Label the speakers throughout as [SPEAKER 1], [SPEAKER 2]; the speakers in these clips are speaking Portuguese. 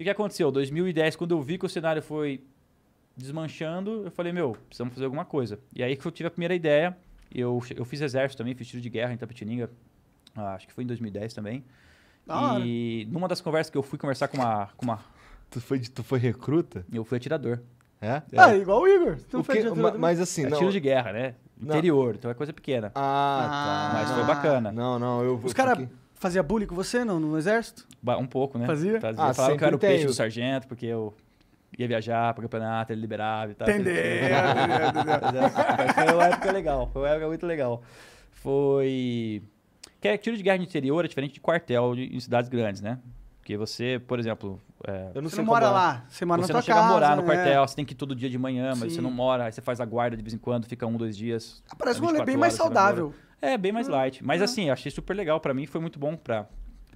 [SPEAKER 1] E o que aconteceu? 2010, quando eu vi que o cenário foi desmanchando, eu falei, meu, precisamos fazer alguma coisa. E aí que eu tive a primeira ideia. Eu, eu fiz exército também, fiz tiro de guerra em Tapetininga. Ah, acho que foi em 2010 também. Ah, e numa das conversas que eu fui conversar com uma... Com uma... Tu, foi, tu foi recruta? Eu fui atirador. É? Ah, é? Ah, igual o Igor. O atirador. mas, mas assim, é não... tiro de guerra, né? Interior, não. então é coisa pequena. Ah, tá. Mas foi bacana. Não, não, eu... Os caras... Porque
[SPEAKER 2] Fazia bullying com você não, no exército?
[SPEAKER 1] Um pouco, né? Fazia? Fazia. Ah, falava que eu era o peixe do sargento, porque eu ia viajar para o campeonato, ele liberava e tal. Entendeu? Foi uma época legal, foi uma época muito legal. Foi... Que é, tiro de guerra no interior é diferente de quartel em cidades grandes, né? Porque você, por exemplo... É, eu não você não mora é. lá, você mora você na não chega a morar no quartel, é. você tem que ir todo dia de manhã, mas Sim. você não mora, aí você faz a guarda de vez em quando, fica um, dois dias. Ah, parece é um rolê bem mais saudável. É, bem mais hum, light. Mas é. assim, eu achei super legal. para mim foi muito bom pra,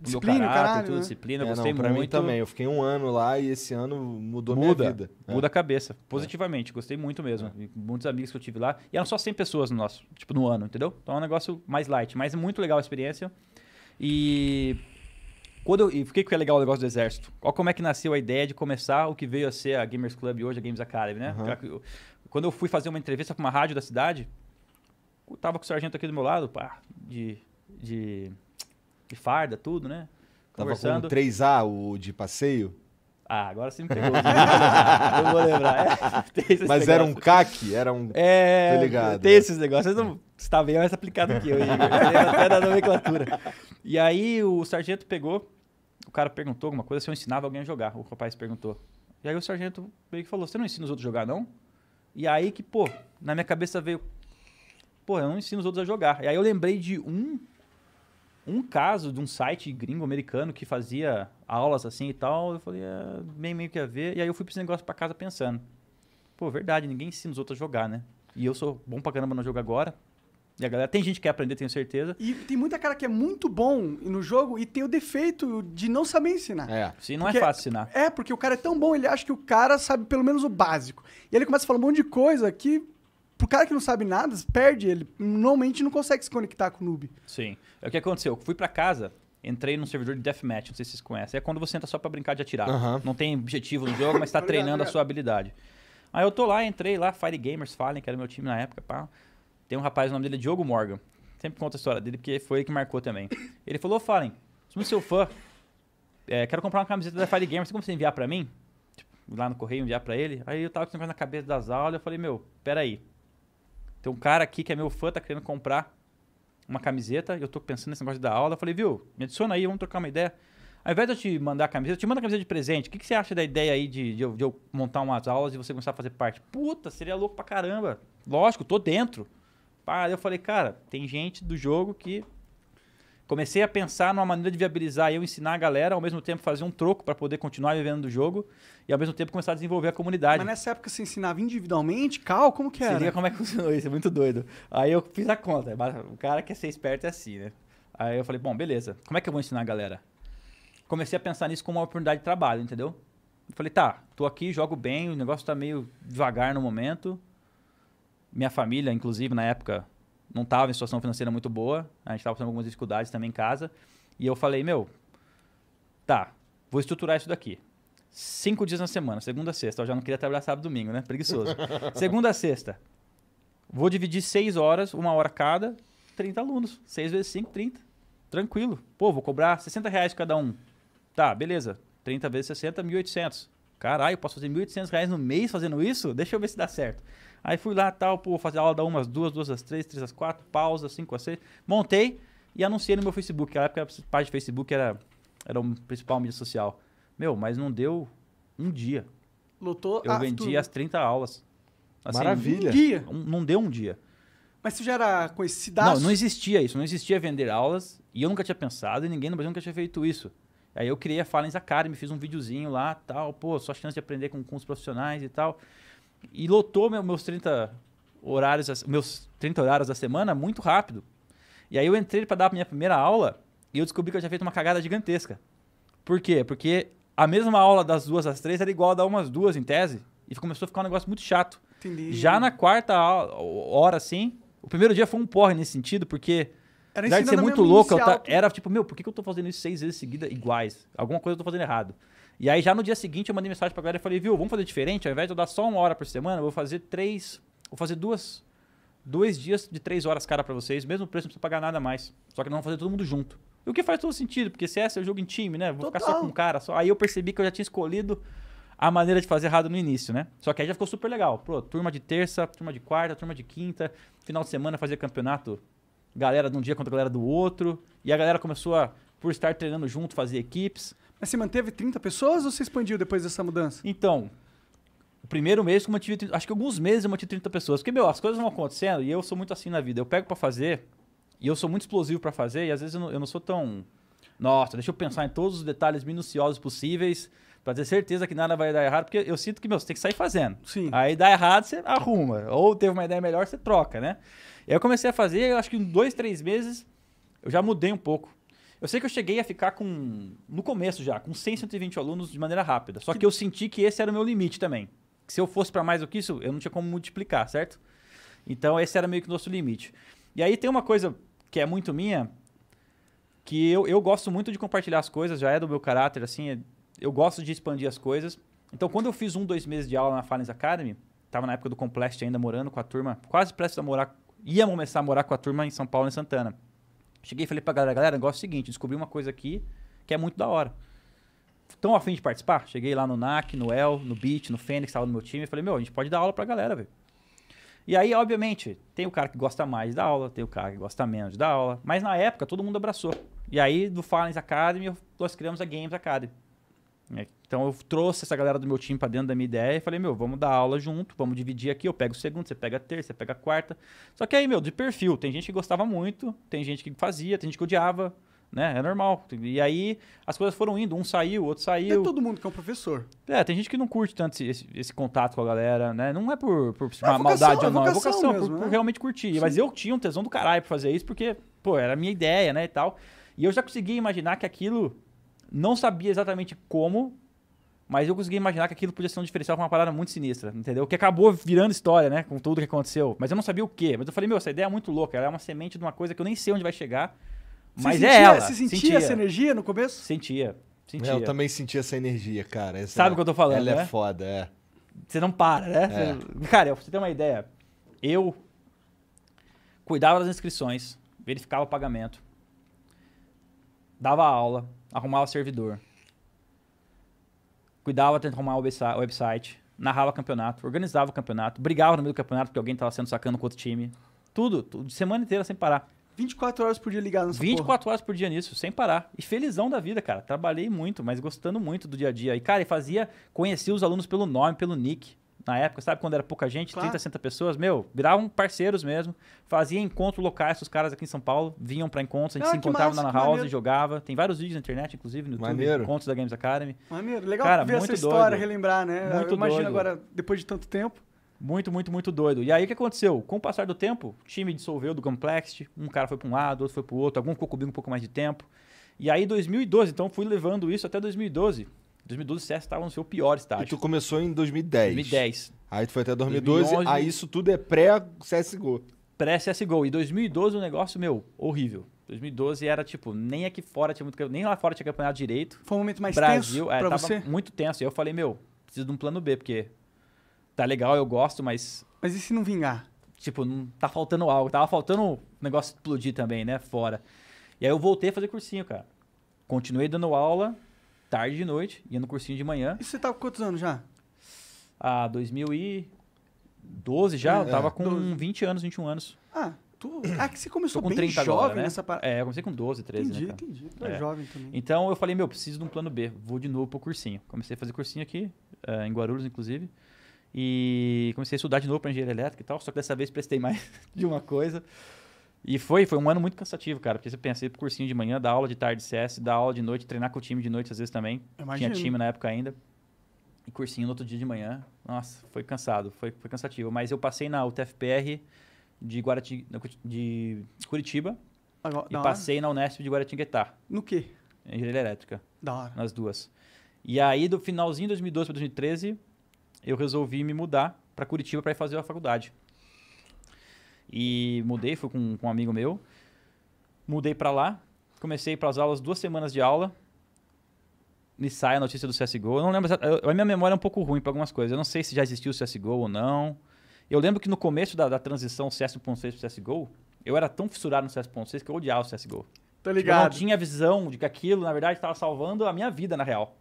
[SPEAKER 1] disciplina, caráter, caralho, tudo, né? disciplina, é, gostei não, pra muito. mim também. Eu fiquei
[SPEAKER 2] um ano lá e esse ano mudou muda, minha vida. É. Muda é. a
[SPEAKER 1] cabeça, é. positivamente. Gostei muito mesmo. É. Muitos amigos que eu tive lá. E eram só 100 pessoas no nosso, tipo, no ano, entendeu? Então é um negócio mais light, mas muito legal a experiência. E quando eu, e por que, que é legal o negócio do exército? Olha como é que nasceu a ideia de começar o que veio a ser a Gamers Club hoje, a Games Academy, né? Uhum. Quando eu fui fazer uma entrevista com uma rádio da cidade, Tava com o sargento aqui do meu lado, pá, de, de, de farda, tudo, né? Conversando. Tava com o 3A, o de passeio? Ah, agora você me pegou. eu vou lembrar. É, mas era um caque Era um. É, ligado, tem né? esses negócios. Não, você tá bem mais aplicado que eu, Igor. até da nomenclatura. E aí o sargento pegou, o cara perguntou alguma coisa, se eu ensinava alguém a jogar. O rapaz perguntou. E aí o sargento meio que falou: Você não ensina os outros a jogar, não? E aí que, pô, na minha cabeça veio: pô, eu não ensino os outros a jogar. E aí eu lembrei de um um caso de um site gringo americano que fazia aulas assim e tal, eu falei, é, meio, que a ver. E aí eu fui pra esse negócio pra casa pensando. Pô, verdade, ninguém ensina os outros a jogar, né? E eu sou bom pra caramba no jogo agora. E a galera, tem gente que quer aprender, tenho certeza. E tem
[SPEAKER 2] muita cara que é muito bom no jogo e tem o defeito de não saber ensinar. É,
[SPEAKER 1] sim, não é porque é fácil ensinar.
[SPEAKER 2] É, porque o cara é tão bom, ele acha que o cara sabe pelo menos o básico. E aí ele começa a falar um monte de coisa que pro cara que não sabe nada, perde. Ele normalmente não consegue se conectar com o noob.
[SPEAKER 1] Sim. É o que aconteceu. Eu fui para casa, entrei num servidor de deathmatch, não sei se vocês conhecem. É quando você entra só para brincar de atirar. Uhum. Não tem objetivo no jogo, mas tá, tá treinando a sua né? habilidade. Aí eu tô lá, entrei lá, Fire Gamers Fallen, que era meu time na época, pá. Tem um rapaz, o nome dele é Diogo Morgan. Sempre conta a história dele, porque foi ele que marcou também. Ele falou, Fallen, sou muito seu fã. É, quero comprar uma camiseta da Fire Gamers, tem como você enviar para mim? Tipo, lá no correio, enviar para ele? Aí eu tava com na cabeça das aulas, eu falei, meu, peraí. Tem um cara aqui que é meu fã, tá querendo comprar uma camiseta. Eu tô pensando nesse negócio da aula. Eu falei, viu, me adiciona aí, vamos trocar uma ideia. Ao invés de eu te mandar a camiseta, eu te mando a camiseta de presente. O que, que você acha da ideia aí de, de, eu, de eu montar umas aulas e você começar a fazer parte? Puta, seria louco pra caramba. Lógico, tô dentro. Pá, eu falei, cara, tem gente do jogo que comecei a pensar numa maneira de viabilizar eu ensinar a galera, ao mesmo tempo fazer um troco para poder continuar vivendo do jogo e ao mesmo tempo começar a desenvolver a comunidade. Mas nessa época você ensinava individualmente, cal, como que era? Você liga como é que funcionou isso, é muito doido. Aí eu fiz a conta, o cara quer ser esperto é assim, né? Aí eu falei, bom, beleza, como é que eu vou ensinar a galera? Comecei a pensar nisso como uma oportunidade de trabalho, entendeu? falei, tá, tô aqui, jogo bem, o negócio tá meio devagar no momento. Minha família, inclusive, na época, não estava em situação financeira muito boa, a gente estava passando algumas dificuldades também em casa. E eu falei, meu, tá, vou estruturar isso daqui. Cinco dias na semana, segunda a sexta. Eu já não queria trabalhar sábado e domingo, né? Preguiçoso. segunda a sexta. Vou dividir seis horas, uma hora cada, 30 alunos. Seis vezes cinco, 30. Tranquilo. Pô, vou cobrar 60 reais cada um. Tá, beleza. 30 vezes 60, 1.800. Caralho, posso fazer 1.800 reais no mês fazendo isso? Deixa eu ver se dá certo. Aí fui lá tal, pô, fazer aula da umas duas, duas às três, três às quatro, pausa, cinco às seis. Montei e anunciei no meu Facebook. Na época a página do Facebook era, era o principal mídia social. Meu, mas não deu um dia. lutou Eu vendi tudo. as 30 aulas. Assim, Maravilha. Um dia. não deu um dia.
[SPEAKER 2] Mas você já era conhecida Não, não
[SPEAKER 1] existia isso. Não existia vender aulas. E eu nunca tinha pensado e ninguém no Brasil nunca tinha feito isso. Aí eu criei a Fallens Academy, fiz um videozinho lá, tal, pô, só chance de aprender com, com os profissionais e tal e lotou meus 30 horários, meus 30 horários da semana muito rápido. E aí eu entrei para dar a minha primeira aula e eu descobri que eu tinha feito uma cagada gigantesca. Por quê? Porque a mesma aula das duas às três era igual a dar umas duas em tese e começou a ficar um negócio muito chato. Entendi. Já na quarta hora, assim, o primeiro dia foi um porre nesse sentido, porque era de ser muito louco, ta... era tipo, meu, por que, eu tô fazendo isso seis vezes seguida iguais? Alguma coisa eu tô fazendo errado. E aí já no dia seguinte eu mandei mensagem pra galera e falei, viu, vamos fazer diferente, ao invés de eu dar só uma hora por semana, eu vou fazer três, vou fazer duas, dois dias de três horas cara para vocês, mesmo preço, não precisa pagar nada mais. Só que nós vamos fazer todo mundo junto. O que faz todo sentido, porque CS é jogo em time, né? Vou Total. ficar só com um cara. Só. Aí eu percebi que eu já tinha escolhido a maneira de fazer errado no início, né? Só que aí já ficou super legal. Pô, turma de terça, turma de quarta, turma de quinta, final de semana fazer campeonato, galera de um dia contra a galera do outro. E a galera começou a, por estar treinando junto, fazer equipes. Mas você manteve 30 pessoas ou você expandiu depois dessa mudança? Então, o primeiro mês eu mantive, acho que alguns meses eu mantive 30 pessoas. Porque, meu, as coisas vão acontecendo e eu sou muito assim na vida. Eu pego para fazer e eu sou muito explosivo para fazer e às vezes eu não, eu não, sou tão... Nossa, deixa eu pensar em todos os detalhes minuciosos possíveis para ter certeza que nada vai dar errado. Porque eu sinto que, meu, você tem que sair fazendo. Sim. Aí dá errado, você arruma. Ou teve uma ideia melhor, você troca, né? eu comecei a fazer, eu acho que em dois, três meses eu já mudei um pouco. Eu sei que eu cheguei a ficar com, no começo já, com 100, 120 alunos de maneira rápida. Só que eu senti que esse era o meu limite também. Se eu fosse para mais do que isso, eu não tinha como multiplicar, certo? Então esse era meio que o nosso limite. E aí tem uma coisa que é muito minha, que eu, eu gosto muito de compartilhar as coisas, já é do meu caráter, assim, é, eu gosto de expandir as coisas. Então quando eu fiz um, dois meses de aula na Fallens Academy, estava na época do Complest ainda morando com a turma, quase prestes a morar, ia começar a morar com a turma em São Paulo, em Santana. Cheguei e falei pra galera, galera, negócio é o seguinte, descobri uma coisa aqui que é muito da hora. tão afim de participar? Cheguei lá no NAC, no El, no Beat, no Fênix, estava no meu time, e falei, meu, a gente pode dar aula pra galera, velho. E aí, obviamente, tem o cara que gosta mais da aula, tem o cara que gosta menos da aula, mas na época todo mundo abraçou. E aí, do Fallens Academy, nós criamos a Games Academy. É, então eu trouxe essa galera do meu time para dentro da minha ideia e falei, meu, vamos dar aula junto, vamos dividir aqui, eu pego o segundo, você pega a terça, você pega a quarta. Só que aí, meu, de perfil, tem gente que gostava muito, tem gente que fazia, tem gente que odiava, né? É normal. E aí as coisas foram indo, um saiu, outro saiu. É todo mundo que é um professor. É, tem gente que não curte tanto esse, esse, esse contato com a galera, né? Não é por, por é uma maldade é ou não, é vocação, vocação mesmo, por, né? por, realmente curtir. Sim. Mas eu tinha um tesão do caralho pra fazer isso, porque, pô, era a minha ideia, né, e tal. E eu já conseguia imaginar que aquilo não sabia exatamente como, mas eu consegui imaginar que aquilo podia ser um diferencial com uma parada muito sinistra, entendeu? Que acabou virando história, né? Com tudo que aconteceu. Mas eu não sabia o quê. Mas eu falei, meu, essa ideia é muito louca. Ela é uma semente de uma coisa que eu nem sei onde vai chegar. Mas sentia, é ela. Você sentia, sentia, essa
[SPEAKER 2] energia no começo? Sentia. Sentia. Eu também sentia essa energia, cara. Essa, Sabe o que eu tô falando? Ela é né? é foda,
[SPEAKER 1] é. Você não para, né? É. Cara, pra você ter uma ideia, eu cuidava das inscrições, verificava o pagamento, dava aula, arrumava servidor, cuidava de arrumar o website, narrava campeonato, organizava o campeonato, brigava no meio do campeonato porque alguém estava sendo sacando com outro time. Tudo, tudo, semana inteira sem parar. 24 horas por dia ligado nessa 24 porra. horas por dia nisso, sem parar. E felizão da vida, cara. Trabalhei muito, mas gostando muito do dia a dia. E, cara, fazia, conhecia os alunos pelo nome, pelo nick na época, sabe? Quando era pouca gente, claro. 30, 60 pessoas, meu, viravam parceiros mesmo. Fazia encontros locais, os caras aqui em São Paulo vinham para encontros, a gente ah, se encontrava massa, na House maneiro. e jogava. Tem vários vídeos na internet, inclusive, no maneiro. YouTube, encontros da Games Academy.
[SPEAKER 2] Maneiro, legal cara, ver essa doido. história, relembrar, né? Muito Eu imagino doido. agora,
[SPEAKER 1] depois de tanto tempo. Muito, muito, muito doido. E aí o que aconteceu? Com o passar do tempo, o time dissolveu do Complexity, um cara foi para um lado, outro foi para o outro, algum ficou comigo um pouco mais de tempo. E aí 2012, então fui levando isso até 2012. 2012 o CS estava no seu pior estágio. E tu começou em 2010. 2010. Aí tu foi até 2012, 2011, aí isso tudo é pré-CSGO. Pré-CSGO. E 2012 o um negócio, meu, horrível. 2012 era tipo, nem aqui fora tinha muito nem lá fora tinha campeonato direito. Foi um momento mais Brasil, tenso é, pra você? muito tenso. E eu falei, meu, preciso de um plano B, porque tá legal, eu gosto, mas... Mas e se não vingar? Tipo, não, tá faltando algo. Tava faltando o um negócio explodir também, né, fora. E aí eu voltei a fazer cursinho, cara. Continuei dando aula, tarde de noite, ia no cursinho de manhã. E você tava tá com quantos anos já? Ah, 2012 já, eu é. tava com 12. 20 anos, 21 anos.
[SPEAKER 2] Ah, tu... ah que você começou com bem jovem agora, né? nessa parada.
[SPEAKER 1] É, eu comecei com 12, 13, entendi, né, Entendi, entendi. É, é. jovem também. Então eu falei, meu, preciso de um plano B, vou de novo pro cursinho. Comecei a fazer cursinho aqui, eh, em Guarulhos, inclusive. E comecei a estudar de novo para engenharia elétrica e tal, só que dessa vez prestei mais de uma coisa. E foi, foi um ano muito cansativo, cara. Porque você pensa, ir pro cursinho de manhã, dar aula de tarde CS, dar aula de noite, treinar com o time de noite às vezes também. Tinha time na época ainda. E cursinho no outro dia de manhã. Nossa, foi cansado, foi, foi cansativo. Mas eu passei na UTFPR de, Guarati, de Curitiba. Agora, e passei hora. na Unesp de Guaratinguetá. No quê? Engenharia Elétrica. Da hora. Nas duas. E aí, do finalzinho de 2012 para 2013, eu resolvi me mudar para Curitiba para ir fazer a faculdade. E mudei, fui com, com um amigo meu. Mudei para lá, comecei para as aulas, duas semanas de aula. Me sai a notícia do CSGO. Eu não lembro, a minha memória é um pouco ruim para algumas coisas. Eu não sei se já existiu o CSGO ou não. Eu lembro que no começo da, da transição CS.6 16 pro CSGO, eu era tão fissurado no CS.6 que eu odiava o CSGO. tô ligado? Tipo, eu não tinha visão de que aquilo, na verdade, estava salvando a minha vida, na real.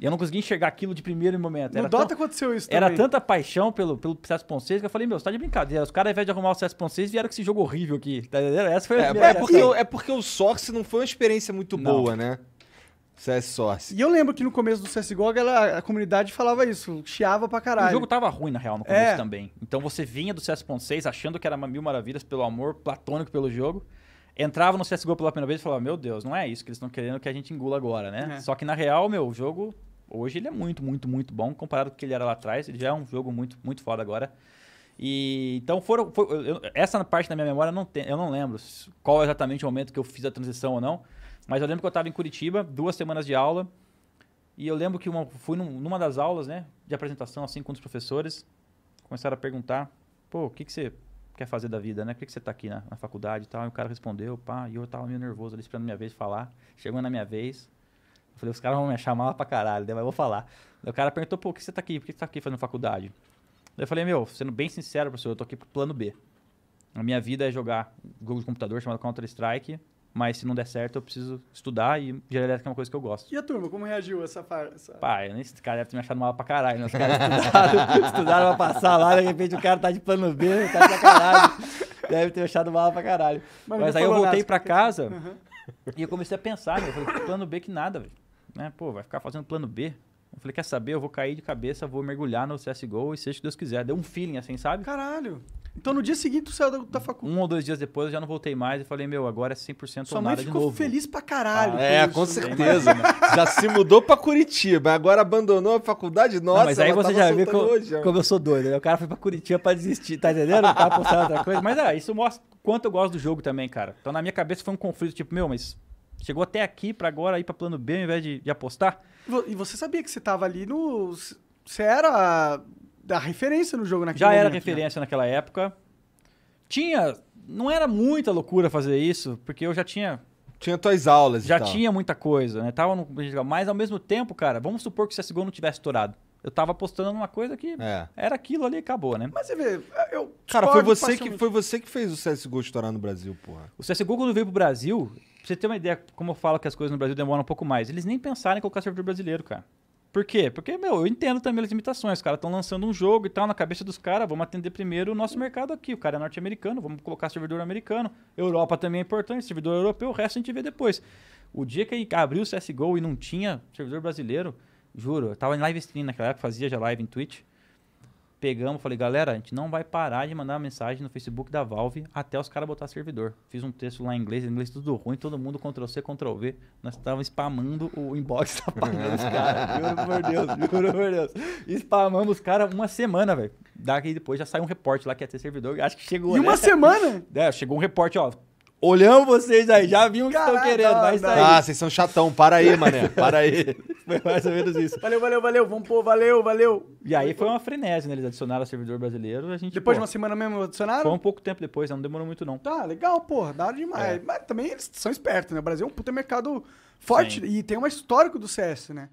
[SPEAKER 1] E eu não consegui enxergar aquilo de primeiro momento. Era Dota tão, aconteceu isso Era também. tanta paixão pelo, pelo CS Ponceiro que eu falei, meu, você tá de brincadeira. Os caras, ao invés de arrumar o CS Ponceiro, vieram com esse jogo horrível aqui. Tá Essa foi a é, primeira. É porque, eu, é porque o Source
[SPEAKER 2] não foi uma experiência muito não. boa,
[SPEAKER 1] né? CS Source.
[SPEAKER 2] E eu lembro que no começo do CSGO a, a comunidade falava isso, chiava pra caralho. O jogo
[SPEAKER 1] tava ruim, na real, no começo é. também. Então você vinha do CS.6 achando que era mil maravilhas pelo amor platônico pelo jogo entrava no CSGO pela primeira vez e falava, meu Deus, não é isso que eles estão querendo que a gente engula agora, né? É. Só que na real, meu, o jogo hoje ele é muito, muito, muito bom comparado com o que ele era lá atrás. Ele já é um jogo muito, muito foda agora. E então foram, eu, essa parte da minha memória não tem, eu não lembro qual exatamente o momento que eu fiz a transição ou não, mas eu lembro que eu estava em Curitiba, duas semanas de aula, e eu lembro que uma, fui num, numa das aulas, né, de apresentação assim com os professores, começaram a perguntar, pô, o que que você quer fazer da vida, né? Por que, que você está aqui na, na, faculdade e tal? E o cara respondeu, pá, e eu estava meio nervoso ali esperando minha vez falar. Chegou na minha vez, eu falei, os caras vão me chamar lá pra caralho, né? mas eu vou falar. Daí o cara perguntou, pô, por que você tá aqui? Por que você tá aqui fazendo faculdade? Daí eu falei, meu, sendo bem sincero, professor, eu tô aqui pro plano B. A minha vida é jogar jogo de computador chamado Counter-Strike, mas se não der certo, eu preciso estudar e engenharia elétrica é uma coisa que eu gosto.
[SPEAKER 2] E a turma, como reagiu essa parte? Essa...
[SPEAKER 1] Pá, eu nem esse cara deve ter me achado mal pra caralho. Né? Os caras estudaram, estudaram pra passar lá, de repente o cara tá de plano B, tá pra caralho. deve ter me achado mal pra caralho. Mas, mas aí eu voltei pra casa. Uhum. E eu comecei a pensar, eu falei, plano B que nada, velho. Né? Pô, vai ficar fazendo plano B. Eu falei, quer saber? Eu vou cair de cabeça, vou mergulhar no CSGO e seja o que Deus quiser. Deu um feeling assim, sabe? Caralho. Então no dia seguinte tu saiu da, faculdade. Um ou dois dias depois eu já não voltei mais e falei, meu, agora é 100% Sua ou nada de novo. Sua ficou feliz pra caralho. Ah, é, isso. com certeza. Né? já se mudou pra Curitiba, agora abandonou a faculdade, nossa. Não, mas aí você já vê como, como eu sou doido, né? O cara foi pra Curitiba pra desistir, tá entendendo? O cara postando outra coisa. Mas é, isso mostra quanto eu gosto do jogo também, cara. Então na minha cabeça foi um conflito, tipo, meu, mas chegou até aqui para agora ir para plano B ao invés de, de, apostar. E você sabia que você tava ali
[SPEAKER 2] no. Você era a referência no jogo naquele Já momento, era né? referência
[SPEAKER 1] né? naquela época. Tinha. Não era muita loucura fazer isso, porque eu já tinha. Tinha tuas aulas. Já tinha muita coisa, né? Tava no. Mas ao mesmo tempo, cara, vamos supor que o CSGO não tivesse estourado. Eu tava postando uma coisa que é. era aquilo ali e acabou, né? Mas você vê, é, eu. Cara, foi você, que, foi você que fez o CSGO estourar no Brasil, porra. O CSGO, quando veio pro Brasil, pra você ter uma ideia, como eu falo que as coisas no Brasil demoram um pouco mais, eles nem pensaram em colocar servidor brasileiro, cara. Por quê? Porque, meu, eu entendo também as limitações. Os caras estão lançando um jogo e tal, na cabeça dos caras, vamos atender primeiro o nosso mercado aqui. O cara é norte-americano, vamos colocar servidor americano. Europa também é importante, servidor europeu, o resto a gente vê depois. O dia que abriu o CSGO e não tinha servidor brasileiro, Juro, eu tava em live stream naquela época, fazia já live em Twitch. Pegamos, falei, galera, a gente não vai parar de mandar mensagem no Facebook da Valve até os caras botar servidor. Fiz um texto lá em inglês, em inglês tudo ruim, todo mundo Ctrl C, Ctrl V. Nós estávamos spamando o inbox da Valve, caras. Juro por Deus, juro por Deus. Spamamos os caras uma semana, velho. Daqui depois já sai um reporte lá que ia ter servidor. Acho que chegou. E né? uma semana? É, chegou um reporte, ó Olhamos vocês aí, já vimos o que estão querendo, vai sair. Ah, vocês são chatão, para aí, mané, para aí. foi mais ou menos isso. Valeu, valeu, valeu, vamos pô, valeu, valeu. E aí foi uma frenese, né? Eles adicionaram o servidor brasileiro, a gente... Depois pô, de uma semana mesmo adicionaram? Foi um pouco tempo depois, né, não demorou muito não.
[SPEAKER 2] Tá, legal, porra, da demais. É.
[SPEAKER 1] Mas também eles são espertos, né? O
[SPEAKER 2] Brasil é um puta mercado forte Sim. e tem um histórico do CS, né?